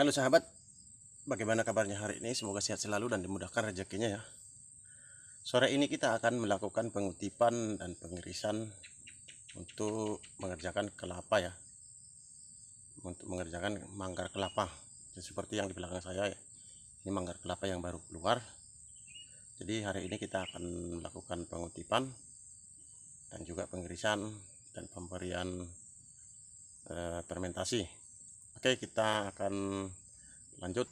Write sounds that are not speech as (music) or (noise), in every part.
Halo sahabat, bagaimana kabarnya hari ini? Semoga sehat selalu dan dimudahkan rezekinya ya. Sore ini kita akan melakukan pengutipan dan pengirisan untuk mengerjakan kelapa ya. Untuk mengerjakan manggar kelapa. Jadi seperti yang di belakang saya ya. Ini manggar kelapa yang baru keluar. Jadi hari ini kita akan melakukan pengutipan dan juga pengirisan dan pemberian eh, fermentasi Oke, kita akan lanjut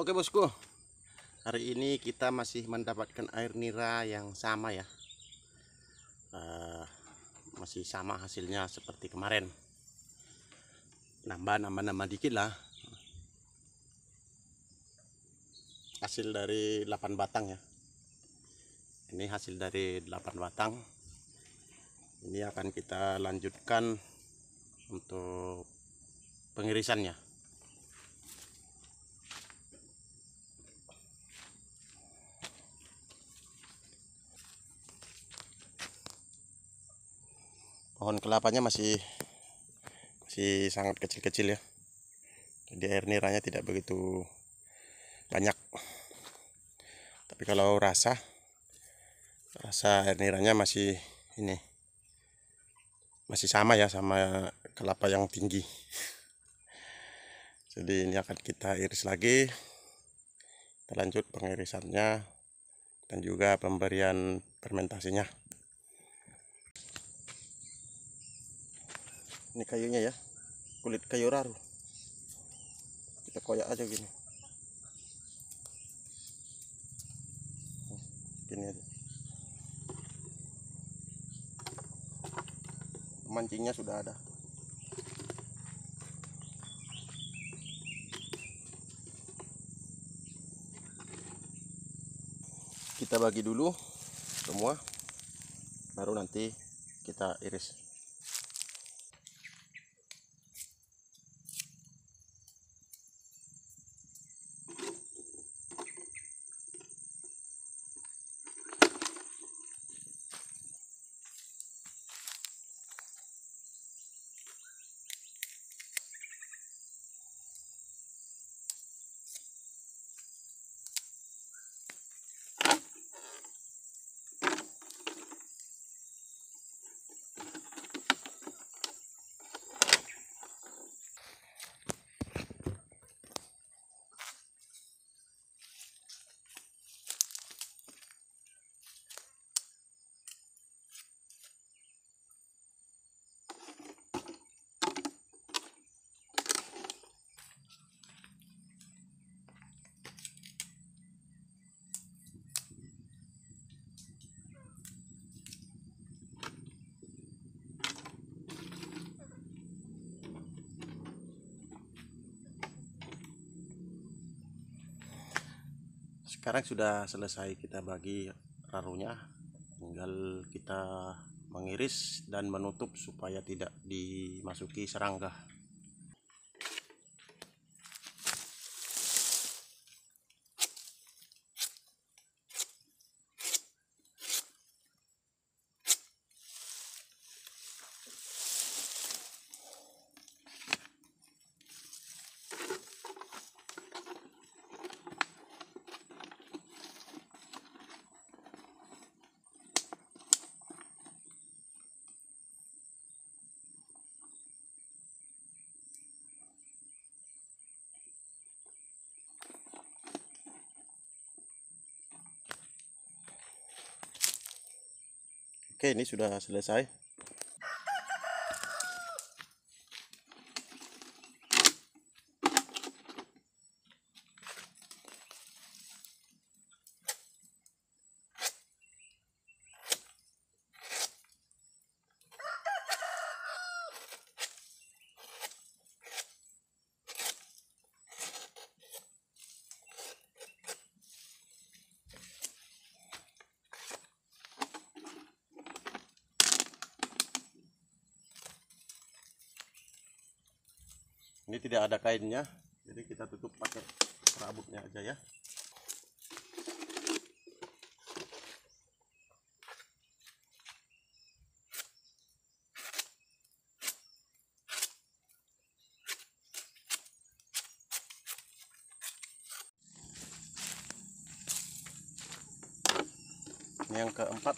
Oke bosku, hari ini kita masih mendapatkan air nira yang sama ya. Uh, masih sama hasilnya seperti kemarin. Nambah, nambah, nambah dikit lah. Hasil dari 8 batang ya. Ini hasil dari 8 batang. Ini akan kita lanjutkan untuk pengirisannya. pohon kelapanya masih masih sangat kecil-kecil ya jadi air niranya tidak begitu banyak tapi kalau rasa rasa air niranya masih ini masih sama ya sama kelapa yang tinggi (laughs) jadi ini akan kita iris lagi kita lanjut pengirisannya dan juga pemberian fermentasinya ini kayunya ya kulit kayu raru kita koyak aja gini gini aja mancingnya sudah ada kita bagi dulu semua baru nanti kita iris sekarang sudah selesai kita bagi rarunya tinggal kita mengiris dan menutup supaya tidak dimasuki serangga Oke, ini sudah selesai. ini tidak ada kainnya jadi kita tutup pakai perabotnya aja ya ini yang keempat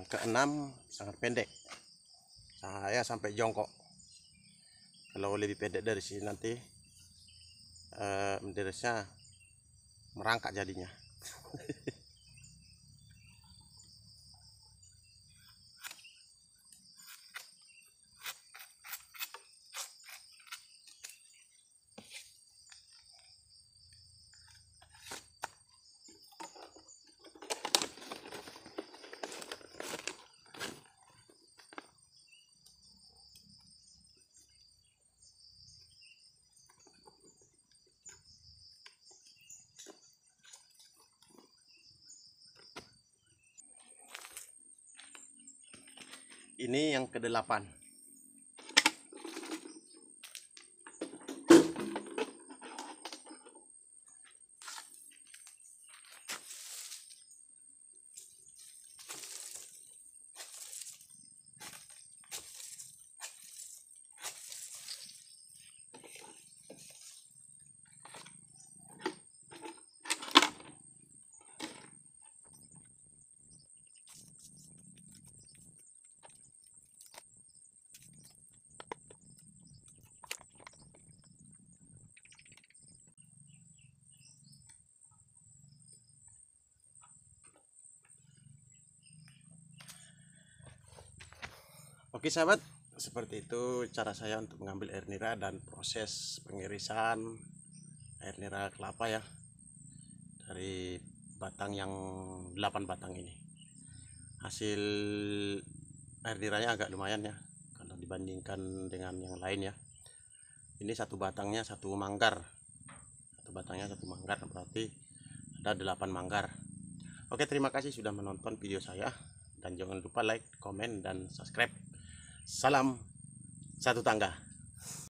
yang keenam sangat pendek saya sampai jongkok kalau lebih pendek dari sini nanti eh, menderesnya merangkak jadinya ini yang kedelapan Oke sahabat, seperti itu cara saya untuk mengambil air nira dan proses pengirisan air nira kelapa ya dari batang yang 8 batang ini. Hasil air niranya agak lumayan ya kalau dibandingkan dengan yang lain ya. Ini satu batangnya satu manggar. Satu batangnya satu manggar berarti ada 8 manggar. Oke, terima kasih sudah menonton video saya dan jangan lupa like, komen, dan subscribe. Salam satu tangga.